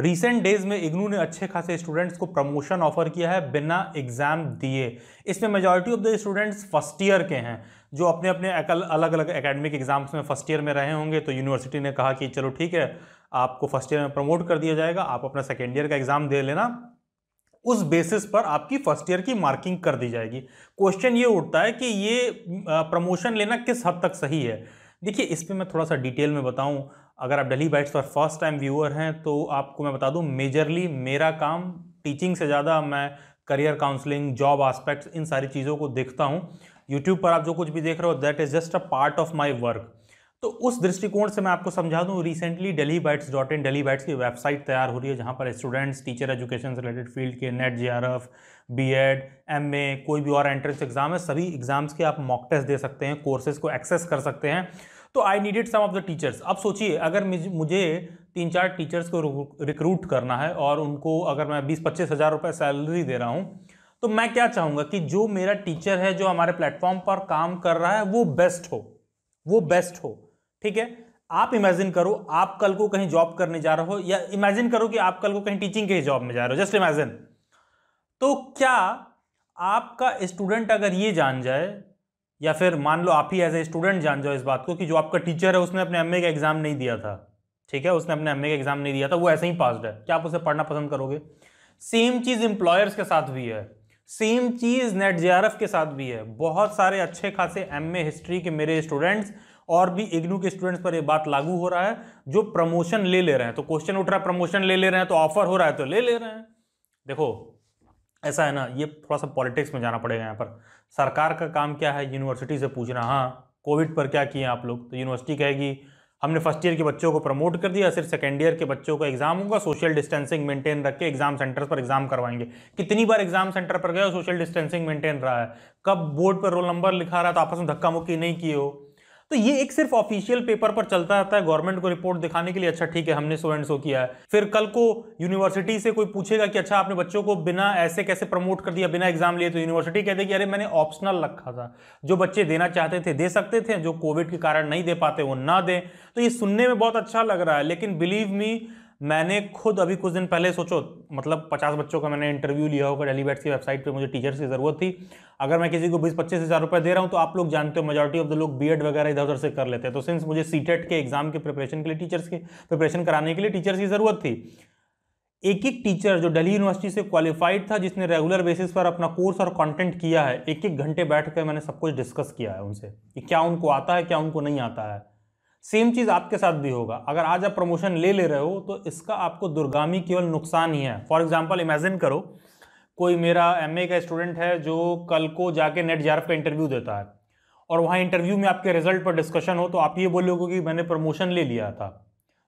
recent days में इग्नू ने अच्छे खासे स्टूडेंट्स को प्रमोशन ऑफर किया है बिना एग्जाम दिए इसमें majority of the students first year के हैं जो अपने अपने अलग अलग एकेडमिक एग्जाम्स में फर्स्ट ईयर में रहे होंगे तो यूनिवर्सिटी ने कहा कि चलो ठीक है आपको फर्स्ट ईयर में प्रमोट कर दिया जाएगा आप अपना सेकेंड ईयर का एग्ज़ाम दे लेना उस बेसिस पर आपकी फर्स्ट ईयर की मार्किंग कर दी जाएगी क्वेश्चन ये उठता है कि ये प्रमोशन लेना किस हद तक सही है देखिए इस पर मैं थोड़ा सा डिटेल में बताऊँ अगर आप डेली बाइट्स पर फर्स्ट टाइम व्यूअर हैं तो आपको मैं बता दूं मेजरली मेरा काम टीचिंग से ज़्यादा मैं करियर काउंसलिंग जॉब आस्पेक्ट्स इन सारी चीज़ों को देखता हूँ यूट्यूब पर आप जो कुछ भी देख रहे हो that is just a part of my work तो उस दृष्टिकोण से मैं आपको समझा दूँ recently Daily Bytes dot in Daily Bytes की वेबसाइट तैयार हो रही है जहाँ पर स्टूडेंट्स टीचर एजुकेशन से रिलेटेड फील्ड के NET J R F B Ed M A कोई भी और एंट्रेंस एग्ज़ाम है सभी एग्ज़ाम्स के आप मॉक टेस्ट दे सकते हैं कोर्सेज को एक्सेस कर सकते हैं तो I needed some of the teachers अब सोचिए अगर मुझे तीन चार टीचर्स को रिक्रूट करना है और उनको अगर मैं बीस पच्चीस हज़ार रुपये सैलरी दे रहा हूँ तो मैं क्या चाहूँगा कि जो मेरा टीचर है जो हमारे प्लेटफॉर्म पर काम कर रहा है वो बेस्ट हो वो बेस्ट हो ठीक है आप इमेजिन करो आप कल को कहीं जॉब करने जा रहे हो या इमेजिन करो कि आप कल को कहीं टीचिंग के जॉब में जा रहे हो जस्ट इमेजिन तो क्या आपका स्टूडेंट अगर ये जान जाए या फिर मान लो आप ही एज ए स्टूडेंट जान जाओ इस बात को कि जो आपका टीचर है उसने अपने एम का एग्ज़ाम नहीं दिया था ठीक है उसने अपने एम का एग्ज़ाम नहीं दिया था वो ऐसे ही पास्ड है क्या आप उसे पढ़ना पसंद करोगे सेम चीज़ इंप्लॉयर्स के साथ भी है सेम चीज़ नेट जे के साथ भी है बहुत सारे अच्छे खासे एम हिस्ट्री के मेरे स्टूडेंट्स और भी इग्नू के स्टूडेंट्स पर ये बात लागू हो रहा है जो प्रमोशन ले ले रहे हैं तो क्वेश्चन उठ रहा है प्रमोशन ले ले रहे हैं तो ऑफर हो रहा है तो ले ले रहे हैं देखो ऐसा है ना ये थोड़ा सा पॉलिटिक्स में जाना पड़ेगा यहाँ पर सरकार का काम क्या है यूनिवर्सिटी से पूछना हाँ कोविड पर क्या किए आप लोग तो यूनिवर्सिटी कहेगी हमने फर्स्ट ईयर के बच्चों को प्रमोट कर दिया सिर्फ सेकेंड ईयर के बच्चों का एग्जाम होगा सोशल डिस्टेंसिंग मेंटेन रख के एग्जाम सेंटर पर एग्जाम करवाएंगे कितनी बार एग्जाम सेंटर पर गए सोशल डिस्टेंसिंग मेंटेन रहा है कब बोर्ड पर रोल नंबर लिखा रहा है तो आपस में धक्का मुक्की नहीं किए हो तो ये एक सिर्फ ऑफिशियल पेपर पर चलता रहता है गवर्नमेंट को रिपोर्ट दिखाने के लिए अच्छा ठीक है हमने सो एंड सो किया है फिर कल को यूनिवर्सिटी से कोई पूछेगा कि अच्छा आपने बच्चों को बिना ऐसे कैसे प्रमोट कर दिया बिना एग्जाम लिए तो यूनिवर्सिटी कहते कि अरे मैंने ऑप्शनल रखा था जो बच्चे देना चाहते थे दे सकते थे जो कोविड के कारण नहीं दे पाते वो ना दें तो ये सुनने में बहुत अच्छा लग रहा है लेकिन बिलीव मी मैंने खुद अभी कुछ दिन पहले सोचो मतलब पचास बच्चों का मैंने इंटरव्यू लिया होगा डेली बैट्स की वेबसाइट पे मुझे टीचर्स की ज़रूरत थी अगर मैं किसी को बीस पच्चीस हज़ार रुपये दे रहा हूँ तो आप लोग जानते हो मेजॉरिटी ऑफ द लोग बीएड वगैरह इधर उधर से कर लेते हैं तो सिंस मुझे सी e के एग्ज़ाम के प्रिपरेशन के लिए टीचर्स की प्रिपरेशन कराने के लिए टीचर्स की ज़रूरत थी एक एक टीचर जो दिल्ली यूनिवर्सिटी से क्वालिफाइड था जिसने रेगुलर बेसिस पर अपना कोर्स और कंटेंट किया है एक एक घंटे बैठ कर मैंने सब कुछ डिस्कस किया है उनसे कि क्या उनको आता है क्या उनको नहीं आता है सेम चीज़ आपके साथ भी होगा अगर आज आप प्रमोशन ले ले रहे हो तो इसका आपको दुर्गामी केवल नुकसान ही है फॉर एग्जाम्पल इमेजिन करो कोई मेरा एम का स्टूडेंट है जो कल को जाके नेट जी का इंटरव्यू देता है और वहाँ इंटरव्यू में आपके रिजल्ट पर डिस्कशन हो तो आप ये बोलोगे कि मैंने प्रमोशन ले लिया था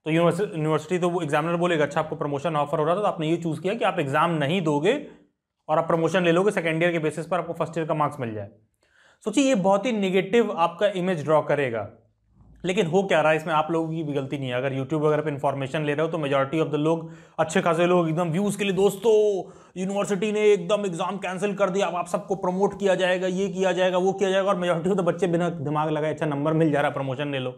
तो यूनिवर्सिटी तो वो एग्जामिनर बोलेगा अच्छा आपको प्रमोशन ऑफर हो रहा था तो आपने ये चूज़ किया कि आप एग्ज़ाम नहीं दोगे और आप प्रमोशन ले लोगे सेकेंड ईयर के बेसिस पर आपको फर्स्ट ईयर का मार्क्स मिल जाए सोचिए ये बहुत ही निगेटिव आपका इमेज ड्रॉ करेगा लेकिन हो क्या रहा है इसमें आप लोगों की भी गलती नहीं है अगर यूट्यूब वगैरह पे इन्फॉर्मेशन ले रहे हो तो मेजोरिटी ऑफ द लोग अच्छे खासे लोग एकदम व्यूज़ के लिए दोस्तों यूनिवर्सिटी ने एकदम एग्जाम कैंसिल कर दिया अब आप सबको प्रमोट किया जाएगा ये किया जाएगा वो किया जाएगा और मेजोरिटी ऑफ द बच्चे बिना दिमाग लगाए अच्छा नंबर मिल जा रहा है प्रमोशन ले लो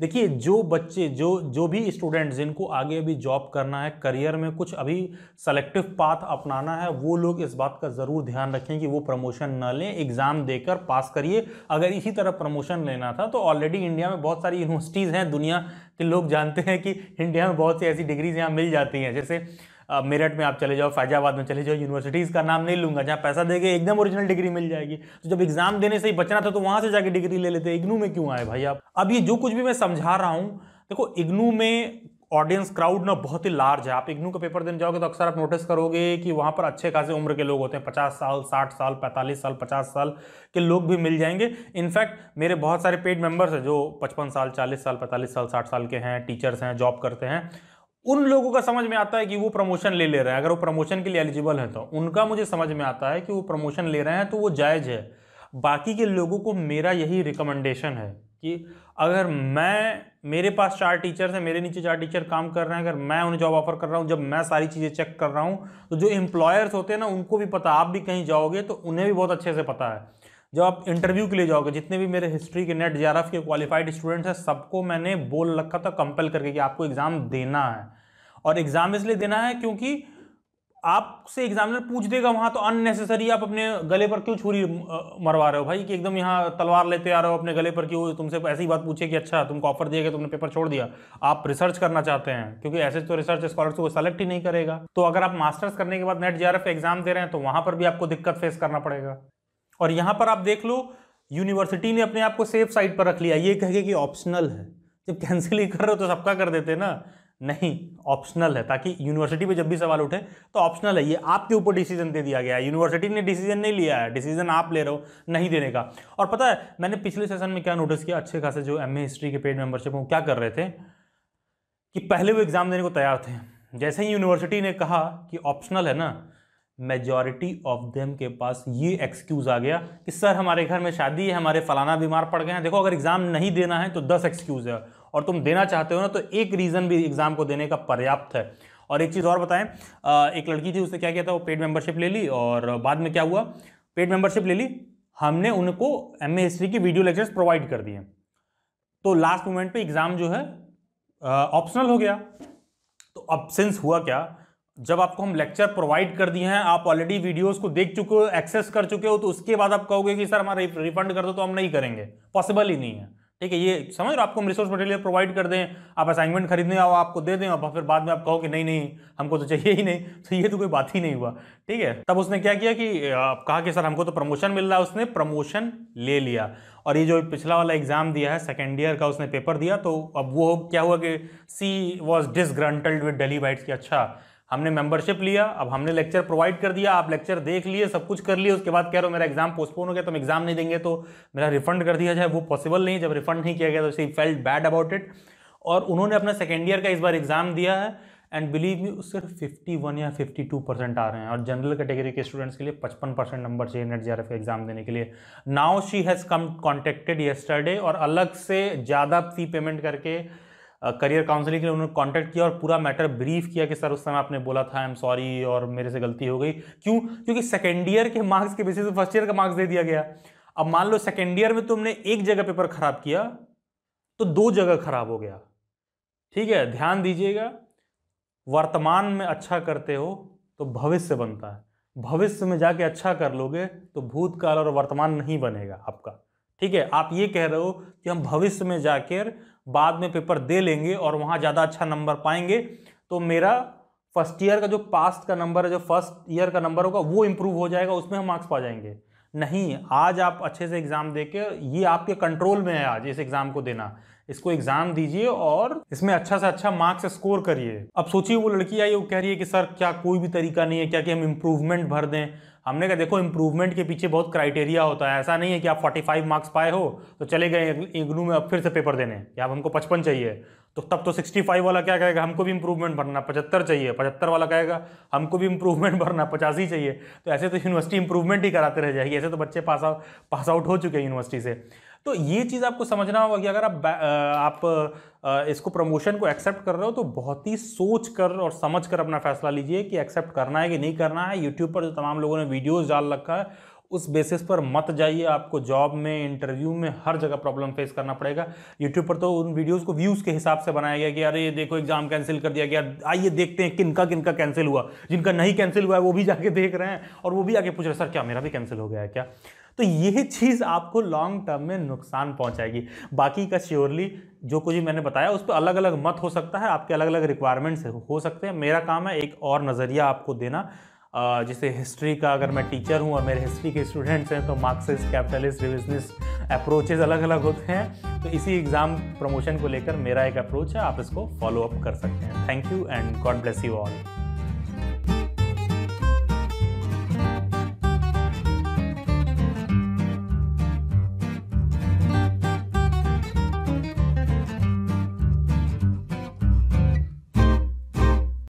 देखिए जो बच्चे जो जो भी स्टूडेंट जिनको आगे अभी जॉब करना है करियर में कुछ अभी सेलेक्टिव पाथ अपनाना है वो लोग इस बात का ज़रूर ध्यान रखें कि वो प्रमोशन न लें एग्ज़ाम देकर पास करिए अगर इसी तरह प्रमोशन लेना था तो ऑलरेडी इंडिया में बहुत सारी यूनिवर्सिटीज़ हैं दुनिया के लोग जानते हैं कि इंडिया में बहुत सी ऐसी डिग्रीज यहाँ मिल जाती हैं जैसे मेरठ में आप चले जाओ फैजाबाद में चले जाओ यूनिवर्सिटीज़ का नाम नहीं लूंगा जहाँ पैसा देगा एकदम ओरिजिनल डिग्री मिल जाएगी तो जब एग्जाम देने से ही बचना था तो वहाँ से जाके डिग्री ले लेते इग्नू में क्यों आए भाई आप अब ये जो कुछ भी मैं समझा रहा हूँ देखो इग्नू में ऑडियंस क्राउड ना बहुत ही लार्ज है आप इग्नू का पेपर देने जाओगे तो अक्सर आप नोटिस करोगे कि वहाँ पर अच्छे खासे उम्र के लोग होते हैं पचास साल साठ साल पैंतालीस साल पचास साल के लोग भी मिल जाएंगे इनफैक्ट मेरे बहुत सारे पेड मेंबर्स हैं जो पचपन साल चालीस साल पैंतालीस साल साठ साल के हैं टीचर्स हैं जॉब करते हैं उन लोगों का समझ में आता है कि वो प्रमोशन ले ले रहे हैं अगर वो प्रमोशन के लिए एलिजिबल है तो उनका मुझे समझ में आता है कि वो प्रमोशन ले रहे हैं तो वो जायज़ है बाकी के लोगों को मेरा यही रिकमेंडेशन है कि अगर मैं मेरे पास चार टीचर्स हैं मेरे नीचे चार टीचर काम कर रहे हैं अगर मैं उन्हें जॉब ऑफर कर रहा हूँ जब मैं सारी चीज़ें चेक कर रहा हूँ तो जो एम्प्लॉयर्स होते हैं ना उनको भी पता आप भी कहीं जाओगे तो उन्हें भी बहुत अच्छे से पता है जब आप इंटरव्यू के लिए जाओगे जितने भी मेरे हिस्ट्री के नेट जे के क्वालिफाइड स्टूडेंट्स हैं सबको मैंने बोल रखा था कंपेल करके कि आपको एग्ज़ाम देना है और एग्जाम इसलिए देना है क्योंकि आपसे एग्जामिनर पूछ देगा वहां तो अननेसेसरी आप अपने गले पर क्यों छुरी मरवा रहे हो भाई कि एकदम यहाँ तलवार लेते आ रहे हो अपने गले पर क्यों तुमसे ऐसी बात पूछे कि अच्छा तुमको ऑफर दिया गया तुमने पेपर छोड़ दिया आप रिसर्च करना चाहते हैं क्योंकि ऐसे तो रिसर्च स्कॉलरशिप को सेलेक्ट ही नहीं करेगा तो अगर आप मास्टर्स करने के बाद नेट जी एग्जाम दे रहे हैं तो वहां पर भी आपको दिक्कत फेस करना पड़ेगा और यहाँ पर आप देख लो यूनिवर्सिटी ने अपने आप को सेफ साइड पर रख लिया ये कहेगा कि ऑप्शनल है जब कैंसिल ही कर रहे हो तो सबका कर देते ना नहीं ऑप्शनल है ताकि यूनिवर्सिटी पे जब भी सवाल उठे तो ऑप्शनल है ये आपके ऊपर डिसीजन दे दिया गया है यूनिवर्सिटी ने डिसीजन नहीं लिया है डिसीजन आप ले रहे हो नहीं देने का और पता है मैंने पिछले सेशन में क्या नोटिस किया अच्छे खासे जो एम हिस्ट्री के पेड मेंबरशिप वो क्या कर रहे थे कि पहले वो एग्ज़ाम देने को तैयार थे जैसे ही यूनिवर्सिटी ने कहा कि ऑप्शनल है ना मेजॉरिटी ऑफ देम के पास ये एक्सक्यूज़ आ गया कि सर हमारे घर में शादी है हमारे फलाना बीमार पड़ गए हैं देखो अगर एग्ज़ाम नहीं देना है तो दस एक्सक्यूज़ है और तुम देना चाहते हो ना तो एक रीज़न भी एग्ज़ाम को देने का पर्याप्त है और एक चीज़ और बताएं एक लड़की थी उसने क्या किया था वो पेड मेंबरशिप ले ली और बाद में क्या हुआ पेड मेंबरशिप ले ली हमने उनको एम हिस्ट्री की वीडियो लेक्चर्स प्रोवाइड कर दिए तो लास्ट मोमेंट पे एग्ज़ाम जो है ऑप्शनल हो गया तो अब सिंस हुआ क्या जब आपको हम लेक्चर प्रोवाइड कर दिए हैं आप ऑलरेडी वीडियोस को देख चुके हो एक्सेस कर चुके हो तो उसके बाद आप कहोगे कि सर हमारा रिफंड कर दो तो हम नहीं करेंगे पॉसिबल ही नहीं है ठीक है ये समझ रहे आपको हम रिसोर्स मटेरियल प्रोवाइड कर दें आप असाइनमेंट खरीदने आओ आपको दे दें और फिर बाद में आप कहो कि नहीं नहीं हमको तो चाहिए ही नहीं तो ये तो कोई बात ही नहीं हुआ ठीक है तब उसने क्या किया कि आप कहा कि सर हमको तो प्रमोशन मिल रहा है उसने प्रमोशन ले लिया और ये जो पिछला वाला एग्जाम दिया है सेकेंड ईयर का उसने पेपर दिया तो अब वो क्या हुआ कि she was disgruntled with Daily Bytes की अच्छा हमने मेंबरशिप लिया अब हमने लेक्चर प्रोवाइड कर दिया आप लेक्चर देख लिए सब कुछ कर लिए उसके बाद कह रहे हो मेरा एग्जाम पोस्टपोन हो गया तो हम एग्जाम नहीं देंगे तो मेरा रिफंड कर दिया जाए वो पॉसिबल नहीं जब रिफंड नहीं किया गया तो she felt bad about it और उन्होंने अपना सेकेंड ईयर का इस बार एग्जाम दिया है एंड बिलीव मी सिर्फ वन या फिफ्टी टू परसेंट आ रहे हैं और जनरल कैटेगरी के स्टूडेंट्स के लिए पचपन परसेंट नंबर चाहिए नेट एफ एग्जाम देने के लिए now she has come contacted yesterday और अलग से ज़्यादा फी पेमेंट करके करियर काउंसलिंग के लिए उन्होंने कॉन्टैक्ट किया और पूरा मैटर ब्रीफ किया कि सर उस समय आपने बोला था आई एम सॉरी और मेरे से गलती हो गई क्यों क्योंकि सेकेंड ईयर के मार्क्स के बेसिस पर फर्स्ट ईयर का मार्क्स दे दिया गया अब मान लो सेकेंड ईयर में तुमने एक जगह पेपर खराब किया तो दो जगह खराब हो गया ठीक है ध्यान दीजिएगा वर्तमान में अच्छा करते हो तो भविष्य बनता है भविष्य में जाके अच्छा कर लोगे तो भूतकाल और वर्तमान नहीं बनेगा आपका ठीक है आप ये कह रहे हो कि हम भविष्य में जाकर बाद में पेपर दे लेंगे और वहाँ ज़्यादा अच्छा नंबर पाएंगे तो मेरा फर्स्ट ईयर का जो पास्ट का नंबर है जो फर्स्ट ईयर का नंबर होगा वो इम्प्रूव हो जाएगा उसमें हम मार्क्स पा जाएंगे नहीं आज आप अच्छे से एग्ज़ाम दे के ये आपके कंट्रोल में है आज इस एग्ज़ाम को देना इसको एग्ज़ाम दीजिए और इसमें अच्छा से अच्छा मार्क्स स्कोर करिए अब सोचिए वो लड़की आई वो कह रही है कि सर क्या कोई भी तरीका नहीं है क्या कि हम इम्प्रूवमेंट भर दें हमने कहा देखो इम्प्रूवमेंट के पीछे बहुत क्राइटेरिया होता है ऐसा नहीं है कि आप 45 मार्क्स पाए हो तो चले गए इग्नू में अब फिर से पेपर देने कि आप हमको पचपन चाहिए तो तब तो 65 वाला क्या कहेगा हमको भी इम्प्रूवमेंट भरना पचहत्तर चाहिए पचहत्तर वाला कहेगा हमको भी इम्प्रूवमेंट भरना पचासी चाहिए तो ऐसे तो यूनिवर्सिटी इंप्रूवमेंट ही कराते रह जाएगी ऐसे तो बच्चे पास आउट पास आउट हो चुके हैं यूनिवर्सिटी से तो ये चीज़ आपको समझना होगा कि अगर आप आप इसको प्रमोशन को एक्सेप्ट कर रहे हो तो बहुत ही सोच कर और समझ कर अपना फैसला लीजिए कि एक्सेप्ट करना है कि नहीं करना है यूट्यूब पर जो तमाम लोगों ने वीडियोज़ डाल रखा है उस बेसिस पर मत जाइए आपको जॉब में इंटरव्यू में हर जगह प्रॉब्लम फेस करना पड़ेगा यूट्यूब पर तो उन वीडियोस को व्यूज़ के हिसाब से बनाया गया कि अरे ये देखो एग्जाम कैंसिल कर दिया गया आइए देखते हैं किनका किनका कैंसिल हुआ जिनका नहीं कैंसिल हुआ है वो भी जाके देख रहे हैं और वो भी आगे पूछ रहे सर क्या मेरा भी कैंसिल हो गया है क्या तो ये चीज़ आपको लॉन्ग टर्म में नुकसान पहुंचाएगी बाकी का श्योरली जो कुछ मैंने बताया उस पर अलग अलग मत हो सकता है आपके अलग अलग रिक्वायरमेंट्स हो सकते हैं मेरा काम है एक और नज़रिया आपको देना जैसे हिस्ट्री का अगर मैं टीचर हूँ और मेरे हिस्ट्री के स्टूडेंट्स हैं तो मार्क्सिस्ट कैपिटलिस्ट रिविजनिस्ट अप्रोचेज अलग अलग होते हैं तो इसी एग्ज़ाम प्रमोशन को लेकर मेरा एक अप्रोच है आप इसको फॉलो अप कर सकते हैं thank you and God bless you all